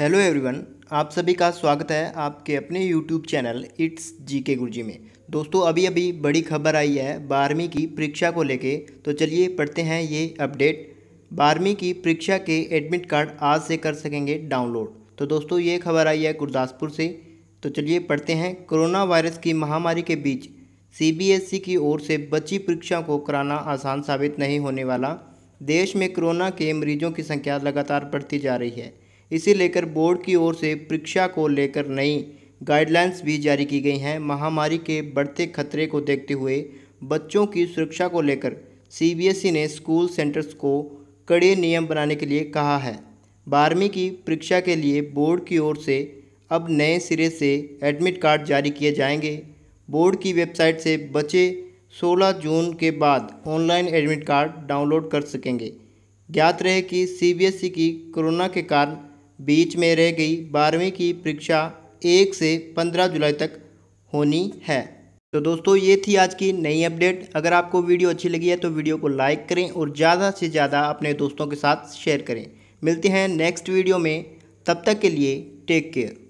hello everyone आप सभी का स्वागत है आपके अपने यूट्यूब चैनल इट्स जी के गुरुजी में दोस्तों अभी अभी बड़ी खबर आई है बारहवीं की परीक्षा को लेके तो चलिए पढ़ते हैं ये अपडेट बारहवीं की परीक्षा के एडमिट कार्ड आज से कर सकेंगे डाउनलोड तो दोस्तों ये खबर आई है गुरदासपुर से तो चलिए पढ़ते हैं कोरोना वायरस की महामारी के बीच सी की ओर से बची परीक्षा को कराना आसान साबित नहीं होने वाला देश में कोरोना के मरीजों की संख्या लगातार बढ़ती जा रही है इसे लेकर बोर्ड की ओर से परीक्षा को लेकर नई गाइडलाइंस भी जारी की गई हैं महामारी के बढ़ते खतरे को देखते हुए बच्चों की सुरक्षा को लेकर सीबीएसई e ने स्कूल सेंटर्स को कड़े नियम बनाने के लिए कहा है बारहवीं की परीक्षा के लिए बोर्ड की ओर से अब नए सिरे से एडमिट कार्ड जारी किए जाएंगे बोर्ड की वेबसाइट से बच्चे 16 जून के बाद ऑनलाइन एडमिट कार्ड डाउनलोड कर सकेंगे ज्ञात रहे कि सीबीएसई e की कोरोना के कारण बीच में रह गई बारहवीं की परीक्षा एक से पंद्रह जुलाई तक होनी है तो दोस्तों ये थी आज की नई अपडेट अगर आपको वीडियो अच्छी लगी है तो वीडियो को लाइक करें और ज़्यादा से ज़्यादा अपने दोस्तों के साथ शेयर करें मिलते हैं नेक्स्ट वीडियो में तब तक के लिए टेक केयर